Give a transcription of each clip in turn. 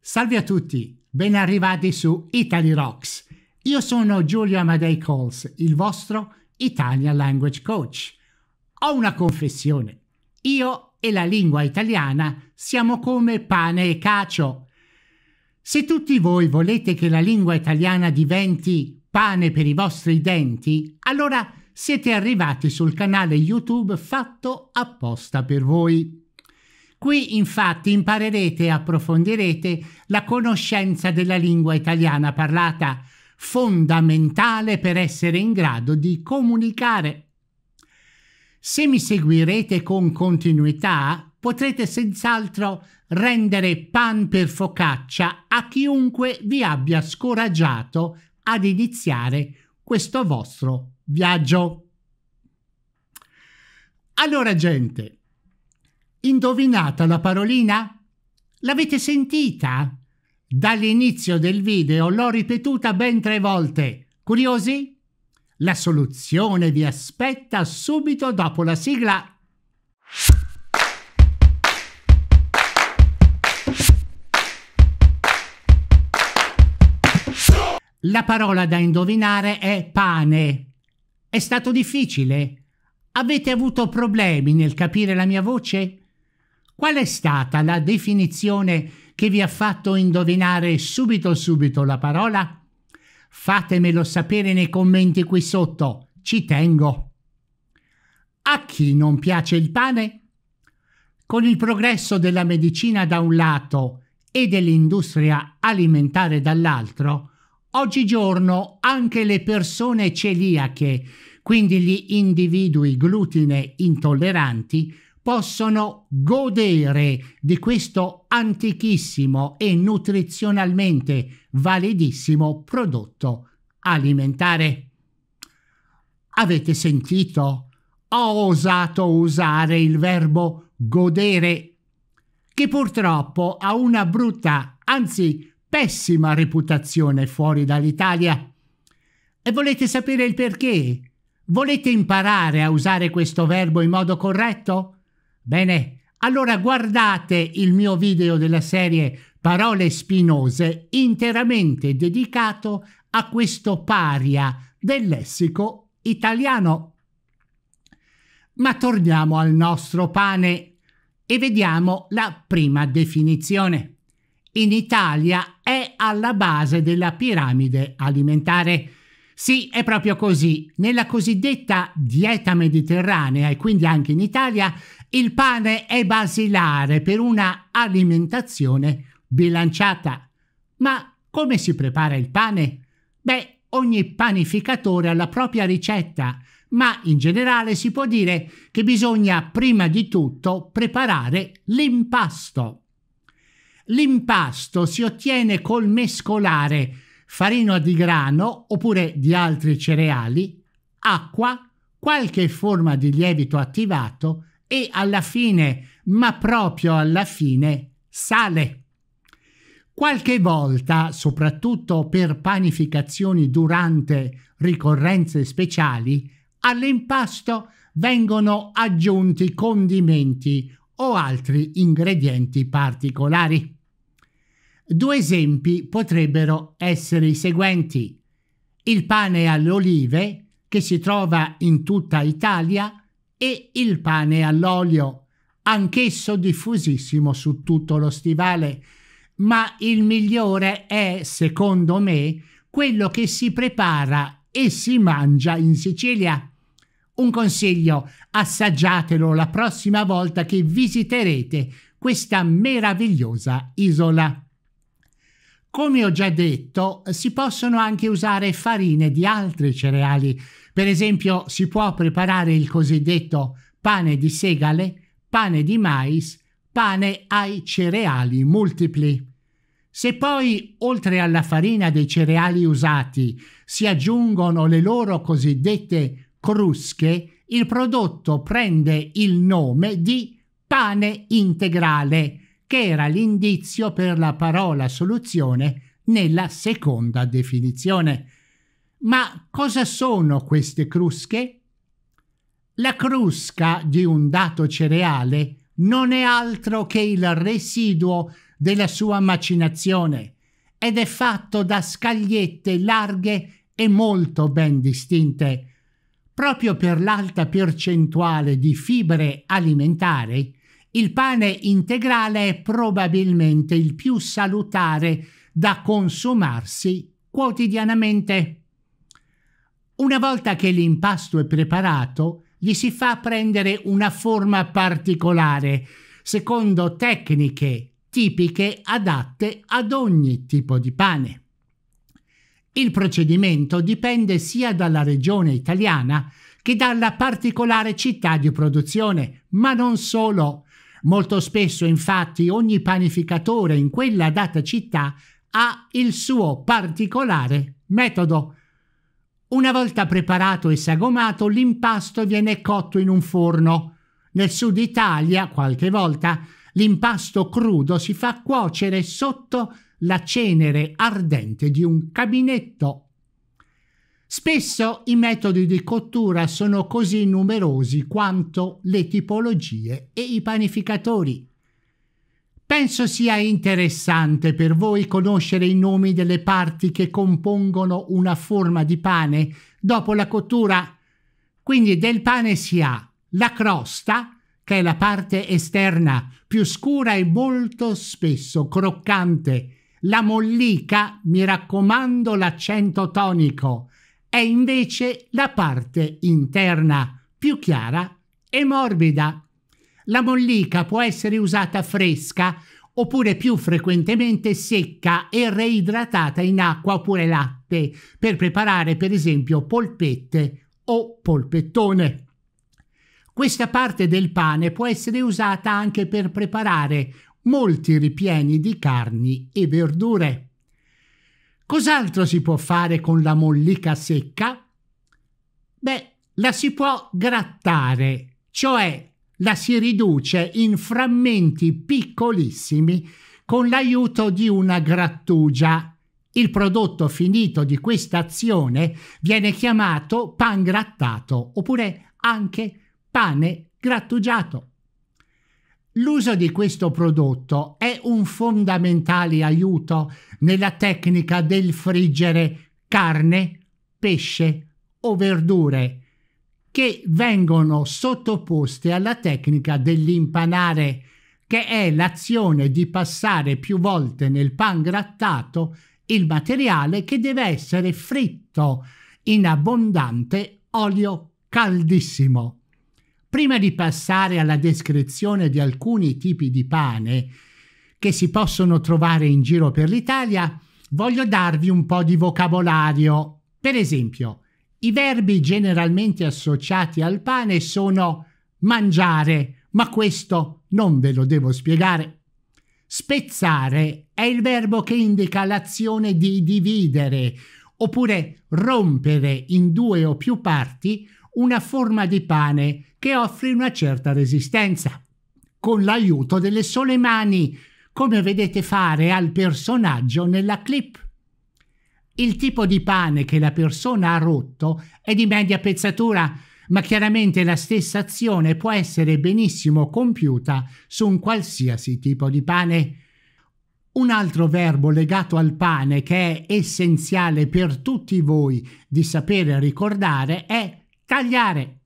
Salve a tutti, ben arrivati su Italy Rocks. Io sono Giulio Amadei Coles, il vostro Italian Language Coach. Ho una confessione. Io e la lingua italiana siamo come pane e cacio. Se tutti voi volete che la lingua italiana diventi pane per i vostri denti, allora siete arrivati sul canale YouTube fatto apposta per voi. Qui infatti imparerete e approfondirete la conoscenza della lingua italiana parlata, fondamentale per essere in grado di comunicare. Se mi seguirete con continuità, potrete senz'altro rendere pan per focaccia a chiunque vi abbia scoraggiato ad iniziare questo vostro viaggio. Allora gente, Indovinata la parolina? L'avete sentita? Dall'inizio del video l'ho ripetuta ben tre volte. Curiosi? La soluzione vi aspetta subito dopo la sigla. La parola da indovinare è pane. È stato difficile? Avete avuto problemi nel capire la mia voce? Qual è stata la definizione che vi ha fatto indovinare subito subito la parola? Fatemelo sapere nei commenti qui sotto, ci tengo. A chi non piace il pane? Con il progresso della medicina da un lato e dell'industria alimentare dall'altro, oggigiorno anche le persone celiache, quindi gli individui glutine intolleranti, possono godere di questo antichissimo e nutrizionalmente validissimo prodotto alimentare. Avete sentito? Ho osato usare il verbo godere, che purtroppo ha una brutta, anzi pessima reputazione fuori dall'Italia. E volete sapere il perché? Volete imparare a usare questo verbo in modo corretto? Bene, allora guardate il mio video della serie Parole spinose interamente dedicato a questo paria del lessico italiano. Ma torniamo al nostro pane e vediamo la prima definizione. In Italia è alla base della piramide alimentare sì, è proprio così. Nella cosiddetta dieta mediterranea e quindi anche in Italia, il pane è basilare per una alimentazione bilanciata. Ma come si prepara il pane? Beh, ogni panificatore ha la propria ricetta, ma in generale si può dire che bisogna prima di tutto preparare l'impasto. L'impasto si ottiene col mescolare farina di grano oppure di altri cereali, acqua, qualche forma di lievito attivato e alla fine, ma proprio alla fine, sale. Qualche volta, soprattutto per panificazioni durante ricorrenze speciali, all'impasto vengono aggiunti condimenti o altri ingredienti particolari. Due esempi potrebbero essere i seguenti. Il pane alle olive, che si trova in tutta Italia, e il pane all'olio, anch'esso diffusissimo su tutto lo stivale, ma il migliore è, secondo me, quello che si prepara e si mangia in Sicilia. Un consiglio, assaggiatelo la prossima volta che visiterete questa meravigliosa isola. Come ho già detto, si possono anche usare farine di altri cereali. Per esempio, si può preparare il cosiddetto pane di segale, pane di mais, pane ai cereali multipli. Se poi, oltre alla farina dei cereali usati, si aggiungono le loro cosiddette crusche, il prodotto prende il nome di pane integrale che era l'indizio per la parola soluzione nella seconda definizione. Ma cosa sono queste crusche? La crusca di un dato cereale non è altro che il residuo della sua macinazione ed è fatto da scagliette larghe e molto ben distinte. Proprio per l'alta percentuale di fibre alimentari, il pane integrale è probabilmente il più salutare da consumarsi quotidianamente. Una volta che l'impasto è preparato, gli si fa prendere una forma particolare, secondo tecniche tipiche adatte ad ogni tipo di pane. Il procedimento dipende sia dalla regione italiana che dalla particolare città di produzione, ma non solo. Molto spesso, infatti, ogni panificatore in quella data città ha il suo particolare metodo. Una volta preparato e sagomato, l'impasto viene cotto in un forno. Nel sud Italia, qualche volta, l'impasto crudo si fa cuocere sotto la cenere ardente di un cabinetto Spesso i metodi di cottura sono così numerosi quanto le tipologie e i panificatori. Penso sia interessante per voi conoscere i nomi delle parti che compongono una forma di pane dopo la cottura. Quindi del pane si ha la crosta, che è la parte esterna, più scura e molto spesso croccante, la mollica, mi raccomando l'accento tonico, è invece la parte interna, più chiara e morbida. La mollica può essere usata fresca oppure più frequentemente secca e reidratata in acqua oppure latte per preparare per esempio polpette o polpettone. Questa parte del pane può essere usata anche per preparare molti ripieni di carni e verdure. Cos'altro si può fare con la mollica secca? Beh, la si può grattare, cioè la si riduce in frammenti piccolissimi con l'aiuto di una grattugia. Il prodotto finito di questa azione viene chiamato pan grattato oppure anche pane grattugiato. L'uso di questo prodotto è un fondamentale aiuto nella tecnica del friggere carne, pesce o verdure che vengono sottoposte alla tecnica dell'impanare, che è l'azione di passare più volte nel pan grattato il materiale che deve essere fritto in abbondante olio caldissimo. Prima di passare alla descrizione di alcuni tipi di pane che si possono trovare in giro per l'Italia, voglio darvi un po' di vocabolario. Per esempio, i verbi generalmente associati al pane sono mangiare, ma questo non ve lo devo spiegare. Spezzare è il verbo che indica l'azione di dividere, oppure rompere in due o più parti una forma di pane che offre una certa resistenza, con l'aiuto delle sole mani, come vedete fare al personaggio nella clip. Il tipo di pane che la persona ha rotto è di media pezzatura, ma chiaramente la stessa azione può essere benissimo compiuta su un qualsiasi tipo di pane. Un altro verbo legato al pane che è essenziale per tutti voi di sapere ricordare è Tagliare.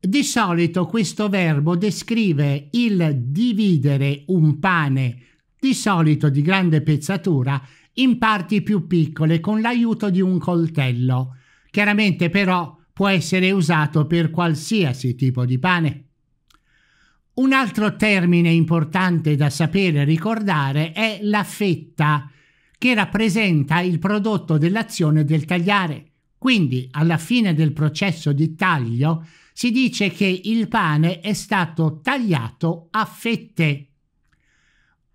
Di solito questo verbo descrive il dividere un pane, di solito di grande pezzatura, in parti più piccole con l'aiuto di un coltello. Chiaramente però può essere usato per qualsiasi tipo di pane. Un altro termine importante da sapere ricordare è la fetta, che rappresenta il prodotto dell'azione del tagliare. Quindi alla fine del processo di taglio si dice che il pane è stato tagliato a fette.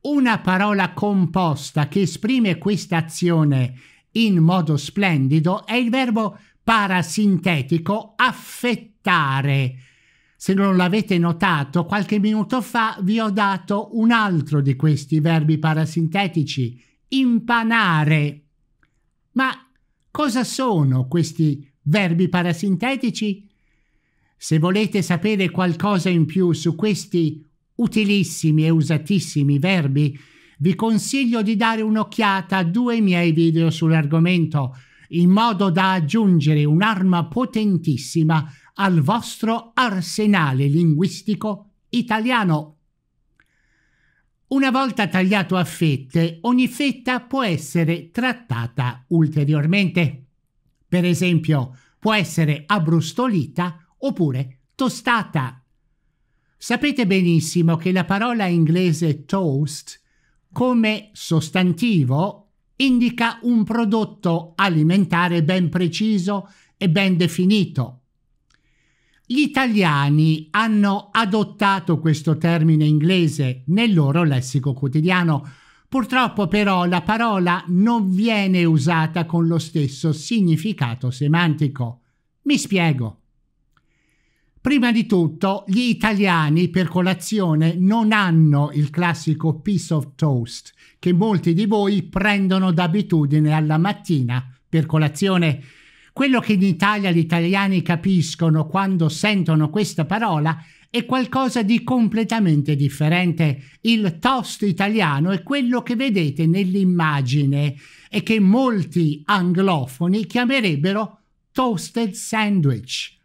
Una parola composta che esprime questa azione in modo splendido è il verbo parasintetico affettare. Se non l'avete notato, qualche minuto fa vi ho dato un altro di questi verbi parasintetici, impanare. Ma Cosa sono questi verbi parasintetici? Se volete sapere qualcosa in più su questi utilissimi e usatissimi verbi, vi consiglio di dare un'occhiata a due miei video sull'argomento, in modo da aggiungere un'arma potentissima al vostro arsenale linguistico italiano. Una volta tagliato a fette, ogni fetta può essere trattata ulteriormente. Per esempio, può essere abbrustolita oppure tostata. Sapete benissimo che la parola inglese toast come sostantivo indica un prodotto alimentare ben preciso e ben definito, gli italiani hanno adottato questo termine inglese nel loro lessico quotidiano. Purtroppo però la parola non viene usata con lo stesso significato semantico. Mi spiego. Prima di tutto, gli italiani per colazione non hanno il classico piece of toast che molti di voi prendono d'abitudine alla mattina per colazione. Quello che in Italia gli italiani capiscono quando sentono questa parola è qualcosa di completamente differente. Il toast italiano è quello che vedete nell'immagine e che molti anglofoni chiamerebbero toasted sandwich.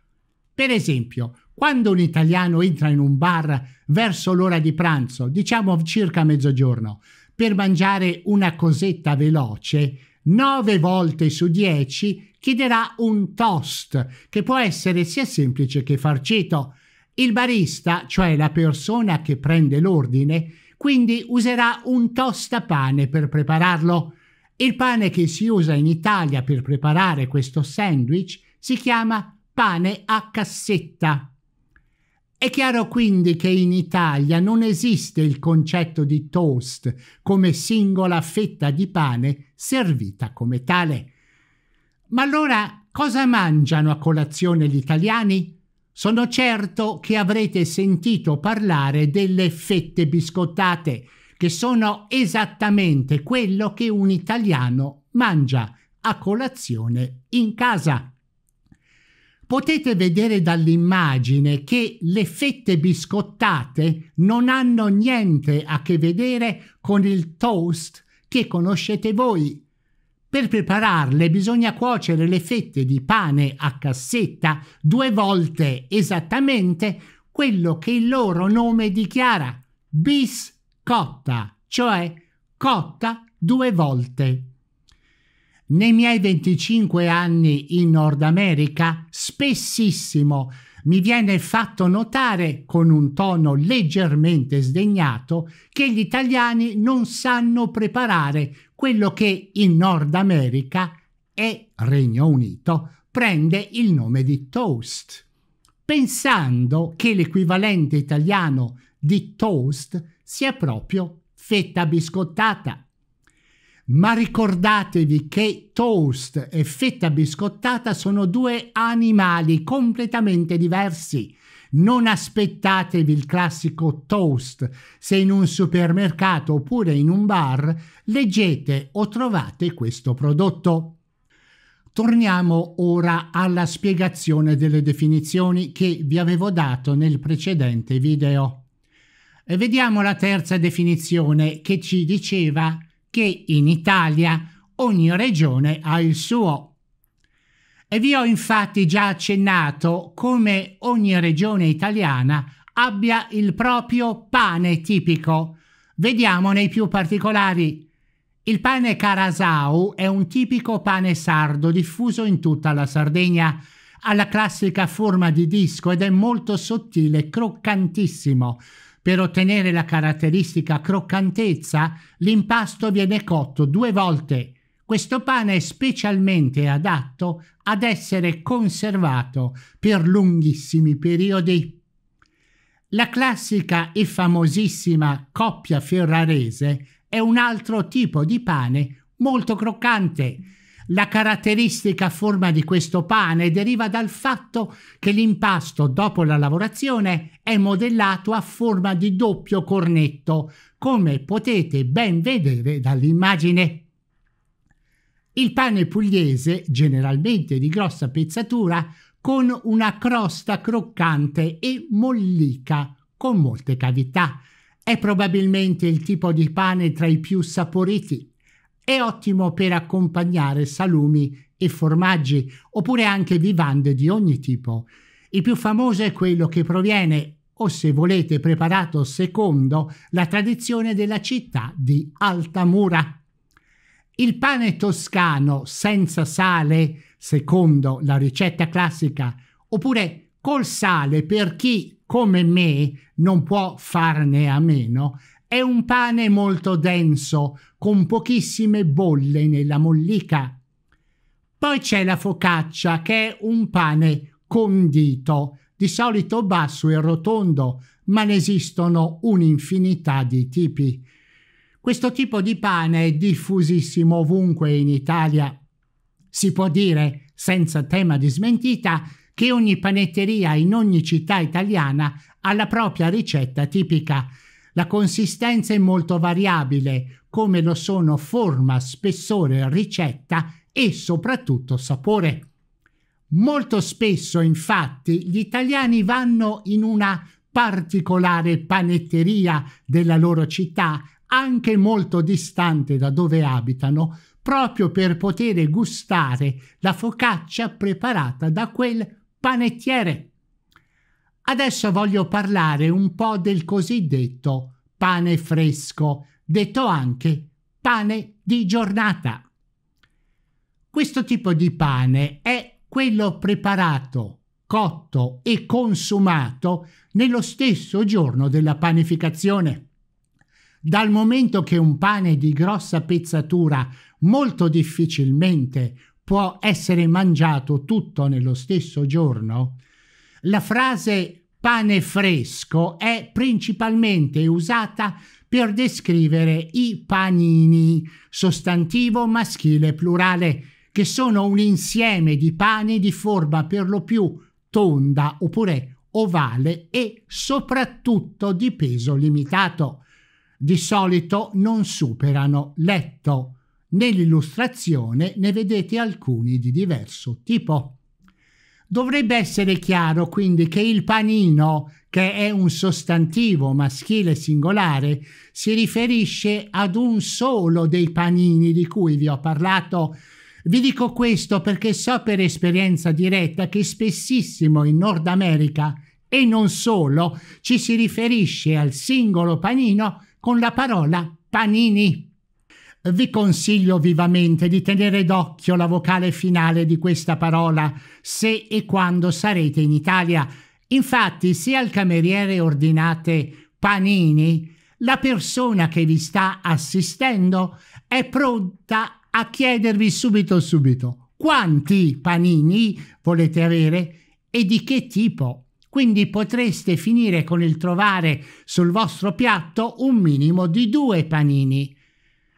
Per esempio, quando un italiano entra in un bar verso l'ora di pranzo, diciamo circa mezzogiorno, per mangiare una cosetta veloce, 9 volte su 10 chiederà un toast, che può essere sia semplice che farcito. Il barista, cioè la persona che prende l'ordine, quindi userà un tostapane per prepararlo. Il pane che si usa in Italia per preparare questo sandwich si chiama pane a cassetta. È chiaro quindi che in Italia non esiste il concetto di toast come singola fetta di pane servita come tale. Ma allora cosa mangiano a colazione gli italiani? Sono certo che avrete sentito parlare delle fette biscottate, che sono esattamente quello che un italiano mangia a colazione in casa potete vedere dall'immagine che le fette biscottate non hanno niente a che vedere con il toast che conoscete voi. Per prepararle bisogna cuocere le fette di pane a cassetta due volte esattamente quello che il loro nome dichiara, biscotta, cioè cotta due volte. Nei miei 25 anni in Nord America, spessissimo mi viene fatto notare con un tono leggermente sdegnato che gli italiani non sanno preparare quello che in Nord America e Regno Unito prende il nome di toast, pensando che l'equivalente italiano di toast sia proprio fetta biscottata ma ricordatevi che toast e fetta biscottata sono due animali completamente diversi. Non aspettatevi il classico toast. Se in un supermercato oppure in un bar leggete o trovate questo prodotto. Torniamo ora alla spiegazione delle definizioni che vi avevo dato nel precedente video. E vediamo la terza definizione che ci diceva che in Italia ogni regione ha il suo. E vi ho infatti già accennato come ogni regione italiana abbia il proprio pane tipico. Vediamo nei più particolari. Il pane carasau è un tipico pane sardo diffuso in tutta la Sardegna. Ha la classica forma di disco ed è molto sottile, croccantissimo. Per ottenere la caratteristica croccantezza, l'impasto viene cotto due volte. Questo pane è specialmente adatto ad essere conservato per lunghissimi periodi. La classica e famosissima coppia ferrarese è un altro tipo di pane molto croccante la caratteristica forma di questo pane deriva dal fatto che l'impasto dopo la lavorazione è modellato a forma di doppio cornetto, come potete ben vedere dall'immagine. Il pane pugliese, generalmente di grossa pezzatura, con una crosta croccante e mollica, con molte cavità. È probabilmente il tipo di pane tra i più saporiti è ottimo per accompagnare salumi e formaggi, oppure anche vivande di ogni tipo. Il più famoso è quello che proviene, o se volete preparato secondo, la tradizione della città di Altamura. Il pane toscano senza sale, secondo la ricetta classica, oppure col sale per chi, come me, non può farne a meno, è un pane molto denso, con pochissime bolle nella mollica. Poi c'è la focaccia, che è un pane condito, di solito basso e rotondo, ma ne esistono un'infinità di tipi. Questo tipo di pane è diffusissimo ovunque in Italia. Si può dire, senza tema di smentita, che ogni panetteria in ogni città italiana ha la propria ricetta tipica, la consistenza è molto variabile, come lo sono forma, spessore, ricetta e soprattutto sapore. Molto spesso, infatti, gli italiani vanno in una particolare panetteria della loro città, anche molto distante da dove abitano, proprio per poter gustare la focaccia preparata da quel panettiere. Adesso voglio parlare un po' del cosiddetto pane fresco, detto anche pane di giornata. Questo tipo di pane è quello preparato, cotto e consumato nello stesso giorno della panificazione. Dal momento che un pane di grossa pezzatura molto difficilmente può essere mangiato tutto nello stesso giorno, la frase pane fresco è principalmente usata per descrivere i panini, sostantivo maschile plurale, che sono un insieme di pane di forma per lo più tonda oppure ovale e soprattutto di peso limitato. Di solito non superano letto. Nell'illustrazione ne vedete alcuni di diverso tipo. Dovrebbe essere chiaro quindi che il panino, che è un sostantivo maschile singolare, si riferisce ad un solo dei panini di cui vi ho parlato. Vi dico questo perché so per esperienza diretta che spessissimo in Nord America e non solo ci si riferisce al singolo panino con la parola panini. Vi consiglio vivamente di tenere d'occhio la vocale finale di questa parola se e quando sarete in Italia. Infatti, se al cameriere ordinate panini, la persona che vi sta assistendo è pronta a chiedervi subito subito quanti panini volete avere e di che tipo. Quindi potreste finire con il trovare sul vostro piatto un minimo di due panini.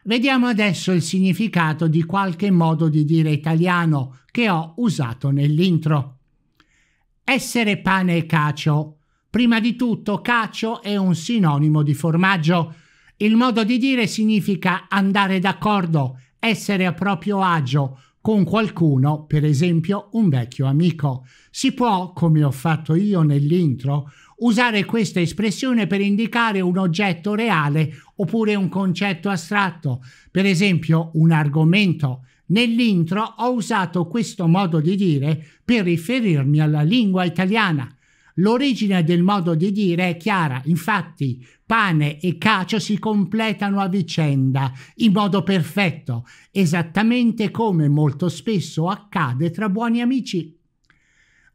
Vediamo adesso il significato di qualche modo di dire italiano che ho usato nell'intro. Essere pane e cacio. Prima di tutto cacio è un sinonimo di formaggio. Il modo di dire significa andare d'accordo, essere a proprio agio con qualcuno, per esempio un vecchio amico. Si può, come ho fatto io nell'intro, usare questa espressione per indicare un oggetto reale oppure un concetto astratto, per esempio un argomento. Nell'intro ho usato questo modo di dire per riferirmi alla lingua italiana. L'origine del modo di dire è chiara, infatti pane e cacio si completano a vicenda, in modo perfetto, esattamente come molto spesso accade tra buoni amici.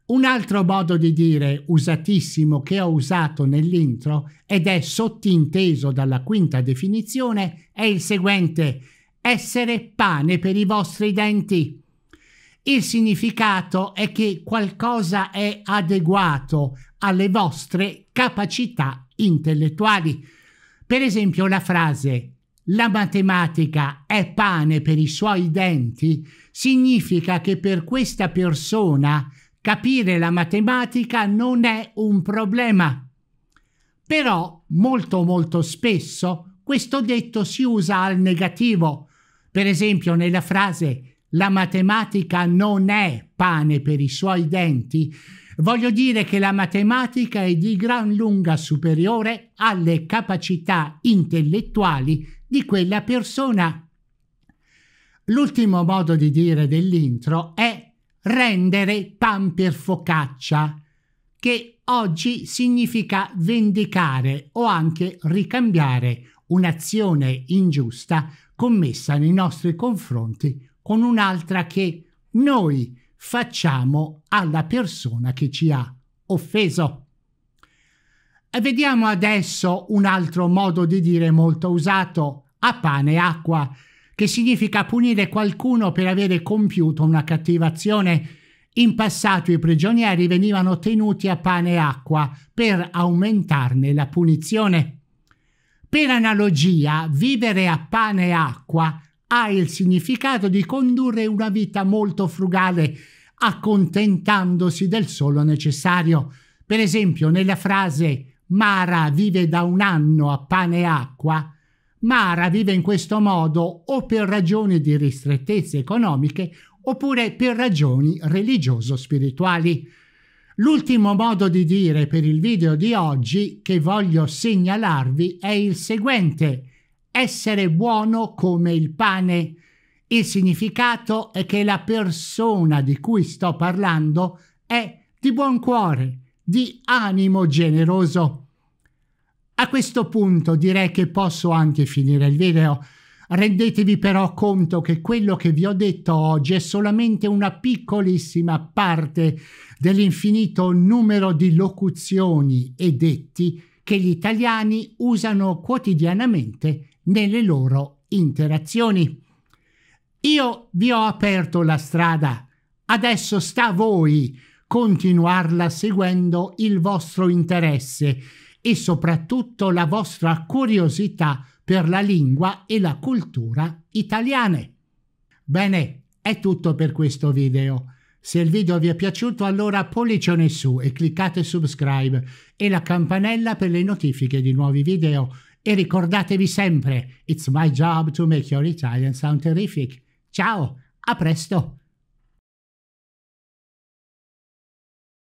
Un altro modo di dire usatissimo che ho usato nell'intro ed è sottinteso dalla quinta definizione è il seguente essere pane per i vostri denti. Il significato è che qualcosa è adeguato alle vostre capacità intellettuali. Per esempio la frase la matematica è pane per i suoi denti significa che per questa persona Capire la matematica non è un problema. Però molto molto spesso questo detto si usa al negativo. Per esempio nella frase la matematica non è pane per i suoi denti, voglio dire che la matematica è di gran lunga superiore alle capacità intellettuali di quella persona. L'ultimo modo di dire dell'intro è rendere pan per focaccia, che oggi significa vendicare o anche ricambiare un'azione ingiusta commessa nei nostri confronti con un'altra che noi facciamo alla persona che ci ha offeso. E eh, vediamo adesso un altro modo di dire molto usato, a pane e acqua, che significa punire qualcuno per avere compiuto una cattiva azione. In passato i prigionieri venivano tenuti a pane e acqua per aumentarne la punizione. Per analogia, vivere a pane e acqua ha il significato di condurre una vita molto frugale, accontentandosi del solo necessario. Per esempio, nella frase Mara vive da un anno a pane e acqua, Mara vive in questo modo o per ragioni di ristrettezze economiche oppure per ragioni religioso-spirituali. L'ultimo modo di dire per il video di oggi che voglio segnalarvi è il seguente. Essere buono come il pane. Il significato è che la persona di cui sto parlando è di buon cuore, di animo generoso. A questo punto direi che posso anche finire il video. Rendetevi però conto che quello che vi ho detto oggi è solamente una piccolissima parte dell'infinito numero di locuzioni e detti che gli italiani usano quotidianamente nelle loro interazioni. Io vi ho aperto la strada, adesso sta a voi continuarla seguendo il vostro interesse e soprattutto la vostra curiosità per la lingua e la cultura italiane. Bene, è tutto per questo video. Se il video vi è piaciuto allora pollicione su e cliccate subscribe e la campanella per le notifiche di nuovi video e ricordatevi sempre, it's my job to make your Italian sound terrific. Ciao, a presto!